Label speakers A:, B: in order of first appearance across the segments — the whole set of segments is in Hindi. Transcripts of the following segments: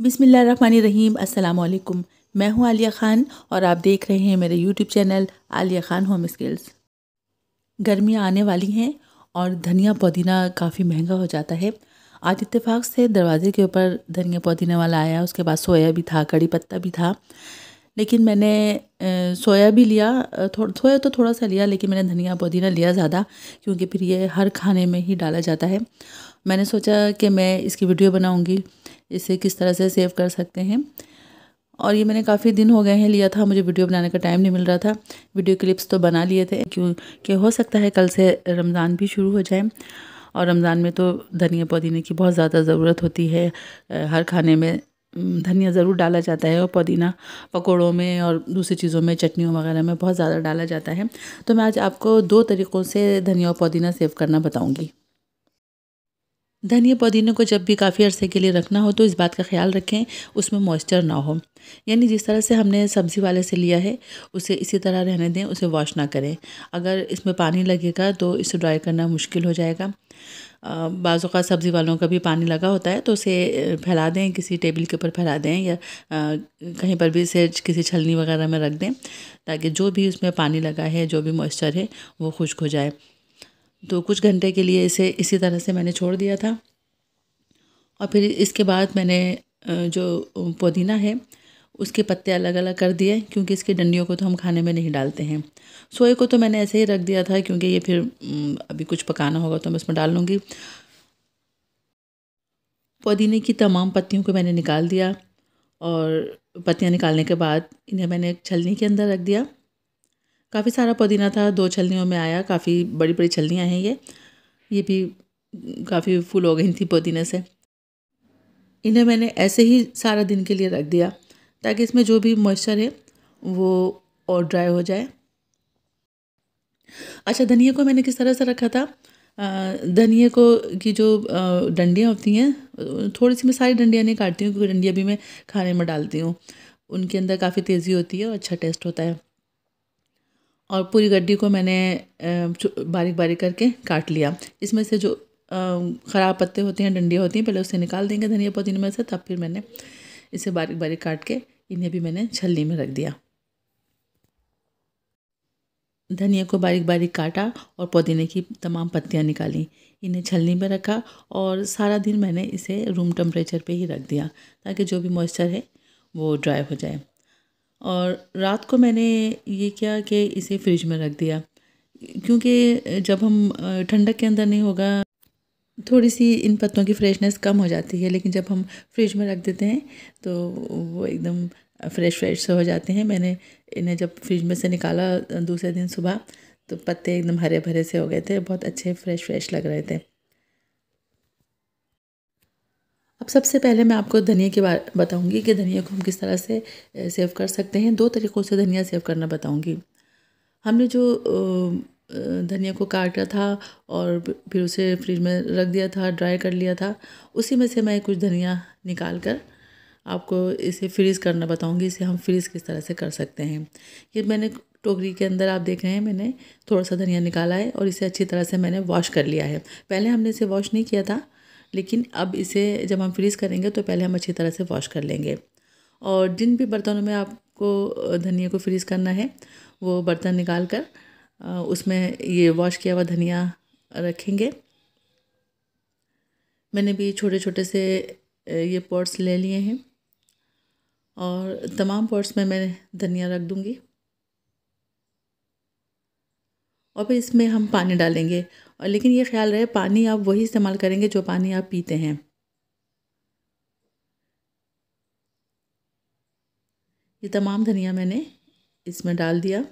A: बिसमीम् अल्लाम मैं हूं आलिया ख़ान और आप देख रहे हैं मेरे YouTube channel Aaliya Khan home skills गर्मियाँ आने वाली हैं और धनिया पुदीना काफ़ी महंगा हो जाता है आज इत्तेफाक से दरवाज़े के ऊपर धनिया पुदीना वाला आया उसके बाद सोया भी था कड़ी पत्ता भी था लेकिन मैंने सोया भी लिया सोया तो थोड़ा सा लिया लेकिन मैंने धनिया पुदीना लिया ज़्यादा क्योंकि फिर ये हर खाने में ही डाला जाता है मैंने सोचा कि मैं इसकी वीडियो बनाऊँगी इसे किस तरह से सेव कर सकते हैं और ये मैंने काफ़ी दिन हो गए हैं लिया था मुझे वीडियो बनाने का टाइम नहीं मिल रहा था वीडियो क्लिप्स तो बना लिए थे क्योंकि हो सकता है कल से रमज़ान भी शुरू हो जाए और रमज़ान में तो धनिया पुदीने की बहुत ज़्यादा ज़रूरत होती है हर खाने में धनिया ज़रूर डाला जाता है और पुदीना पकौड़ों में और दूसरी चीज़ों में चटनियों वगैरह में बहुत ज़्यादा डाला जाता है तो मैं आज आपको दो तरीक़ों से धनिया और पुदीना सेव करना बताऊँगी धनिया पुदीने को जब भी काफ़ी अरसे के लिए रखना हो तो इस बात का ख्याल रखें उसमें मॉइस्चर ना हो यानी जिस तरह से हमने सब्ज़ी वाले से लिया है उसे इसी तरह रहने दें उसे वॉश ना करें अगर इसमें पानी लगेगा तो इसे ड्राई करना मुश्किल हो जाएगा बाज़ा सब्ज़ी वालों का भी पानी लगा होता है तो उसे फैला दें किसी टेबल के ऊपर फैला दें या कहीं पर भी इसे किसी छलनी वगैरह में रख दें ताकि जो भी उसमें पानी लगा है जो भी मॉइस्चर है वो खुश्क हो जाए तो कुछ घंटे के लिए इसे इसी तरह से मैंने छोड़ दिया था और फिर इसके बाद मैंने जो पुदीना है उसके पत्ते अलग अलग कर दिए क्योंकि इसके डंडियों को तो हम खाने में नहीं डालते हैं सोए को तो मैंने ऐसे ही रख दिया था क्योंकि ये फिर अभी कुछ पकाना होगा तो मैं इसमें डाल लूँगी पुदीने की तमाम पत्तियों को मैंने निकाल दिया और पत्तियाँ निकालने के बाद इन्हें मैंने छलनी के अंदर रख दिया काफ़ी सारा पुदीना था दो छलनियों में आया काफ़ी बड़ी बड़ी छलनियाँ हैं ये ये भी काफ़ी फुल हो गई थी पुदीने से इन्हें मैंने ऐसे ही सारा दिन के लिए रख दिया ताकि इसमें जो भी मॉइस्चर है वो और ड्राई हो जाए अच्छा धनिया को मैंने किस तरह से रखा था धनिया को की जो डंडियाँ होती हैं थोड़ी सी मैं सारी डंडियाँ नहीं काटती हूँ क्योंकि डंडियाँ भी मैं खाने में डालती हूँ उनके अंदर काफ़ी तेज़ी होती है और अच्छा टेस्ट होता है और पूरी गड्डी को मैंने बारीक बारीक करके काट लिया इसमें से जो ख़राब पत्ते होते हैं डंडियाँ होती हैं पहले उसे निकाल देंगे धनिया पुदीने में से तब फिर मैंने इसे बारीक बारीक काट के इन्हें भी मैंने छलनी में रख दिया धनिया को बारीक बारीक काटा और पुदीने की तमाम पत्तियाँ निकाली इन्हें छलनी में रखा और सारा दिन मैंने इसे रूम टेम्परेचर पे ही रख दिया ताकि जो भी मॉइस्चर है वो ड्राई हो जाए और रात को मैंने ये किया कि इसे फ्रिज में रख दिया क्योंकि जब हम ठंडक के अंदर नहीं होगा थोड़ी सी इन पत्तों की फ्रेशनेस कम हो जाती है लेकिन जब हम फ्रिज में रख देते हैं तो वो एकदम फ्रेश फ्रेश से हो जाते हैं मैंने इन्हें जब फ्रिज में से निकाला दूसरे दिन सुबह तो पत्ते एकदम हरे भरे से हो गए थे बहुत अच्छे फ्रेश फ्रेश लग रहे थे अब सबसे पहले मैं आपको धनिया के बारे बताऊंगी कि धनिया को हम किस तरह से सेव कर सकते हैं दो तरीक़ों से धनिया सेव करना बताऊंगी हमने जो धनिया को काटा था और फिर उसे फ्रिज में रख दिया था ड्राई कर लिया था उसी में से मैं कुछ धनिया निकाल कर आपको इसे फ्रीज़ करना बताऊंगी इसे हम फ्रीज़ किस तरह से कर सकते हैं ये मैंने टोकरी के अंदर आप देख रहे हैं मैंने थोड़ा सा धनिया निकाला है और इसे अच्छी तरह से मैंने वॉश कर लिया है पहले हमने इसे वॉश नहीं किया था लेकिन अब इसे जब हम फ्रीज़ करेंगे तो पहले हम अच्छी तरह से वॉश कर लेंगे और जिन भी बर्तनों में आपको धनिया को फ्रीज़ करना है वो बर्तन निकाल कर उसमें ये वॉश किया हुआ धनिया रखेंगे मैंने भी छोटे छोटे से ये पॉट्स ले लिए हैं और तमाम पॉट्स में मैं धनिया रख दूँगी और फिर इसमें हम पानी डालेंगे और लेकिन ये ख्याल रहे पानी आप वही इस्तेमाल करेंगे जो पानी आप पीते हैं ये तमाम धनिया मैंने इसमें डाल दिया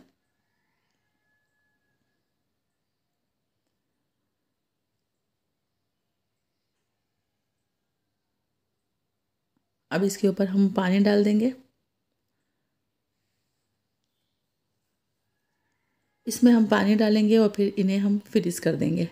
A: अब इसके ऊपर हम पानी डाल देंगे इसमें हम पानी डालेंगे और फिर इन्हें हम फ्रीज कर देंगे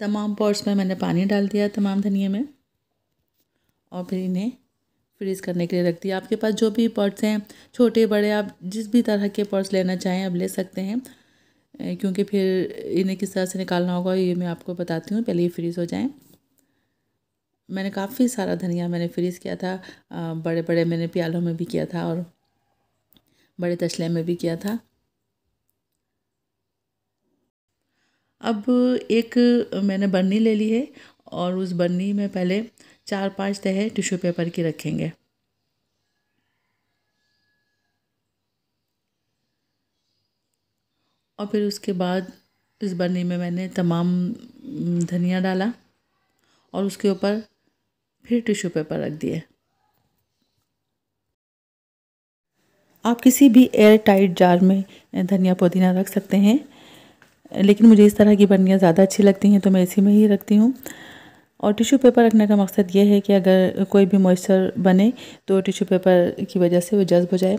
A: तमाम पॉट्स में मैंने पानी डाल दिया तमाम धनिया में और फिर इन्हें फ्रीज़ करने के लिए रख दिया आपके पास जो भी पर्स हैं छोटे बड़े आप जिस भी तरह के पर्स लेना चाहें आप ले सकते हैं क्योंकि फिर इन्हें किस तरह से निकालना होगा ये मैं आपको बताती हूँ पहले ये फ्रीज़ हो जाएँ मैंने काफ़ी सारा धनिया मैंने फ्रीज़ किया था बड़े बड़े मैंने प्यालों में भी किया था और बड़े तसले में भी किया था अब एक मैंने बर्नी ले ली है और उस बर्नी में पहले चार पांच तह टिश्यू पेपर की रखेंगे और फिर उसके बाद इस बर्नी में मैंने तमाम धनिया डाला और उसके ऊपर फिर टिश्यू पेपर रख दिए आप किसी भी एयर टाइट जार में धनिया पुदीना रख सकते हैं लेकिन मुझे इस तरह की बर्नियाँ ज़्यादा अच्छी लगती हैं तो मैं इसी में ही रखती हूँ और टिश्यू पेपर रखने का मकसद ये है कि अगर कोई भी मॉइस्चर बने तो टिश्यू पेपर की वजह से वो जज्ब हो जाए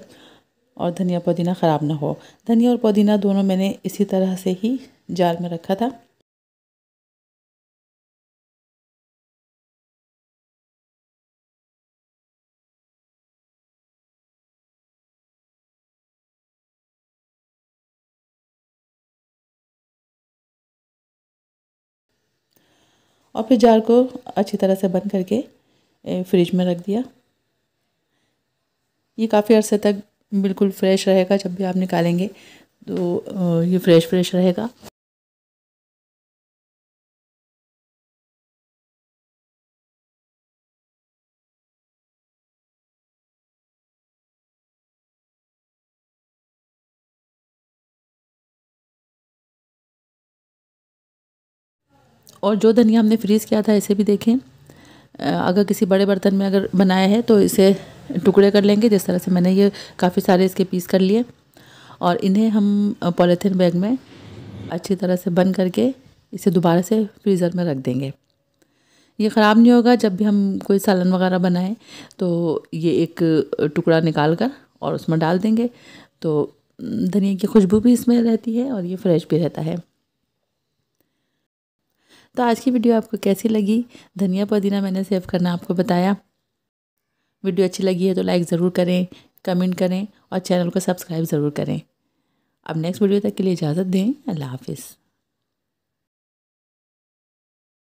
A: और धनिया पुदीना ख़राब ना हो धनिया और पुदीना दोनों मैंने इसी तरह से ही जार में रखा था और फिर जार को अच्छी तरह से बंद करके फ्रिज में रख दिया ये काफ़ी अर्से तक बिल्कुल फ्रेश रहेगा जब भी आप निकालेंगे तो ये फ्रेश फ्रेश रहेगा और जो धनिया हमने फ्रीज़ किया था इसे भी देखें अगर किसी बड़े बर्तन में अगर बनाया है तो इसे टुकड़े कर लेंगे जिस तरह से मैंने ये काफ़ी सारे इसके पीस कर लिए और इन्हें हम पॉलीथीन बैग में अच्छी तरह से बंद करके इसे दोबारा से फ्रीज़र में रख देंगे ये ख़राब नहीं होगा जब भी हम कोई सालन वगैरह बनाएं तो ये एक टुकड़ा निकाल कर और उसमें डाल देंगे तो धनिया की खुशबू भी इसमें रहती है और ये फ्रेश भी रहता है तो आज की वीडियो आपको कैसी लगी धनिया पुदीना मैंने सेव करना आपको बताया वीडियो अच्छी लगी है तो लाइक ज़रूर करें कमेंट करें और चैनल को सब्सक्राइब ज़रूर करें अब नेक्स्ट वीडियो तक के लिए इजाज़त दें अल्लाह हाफिज़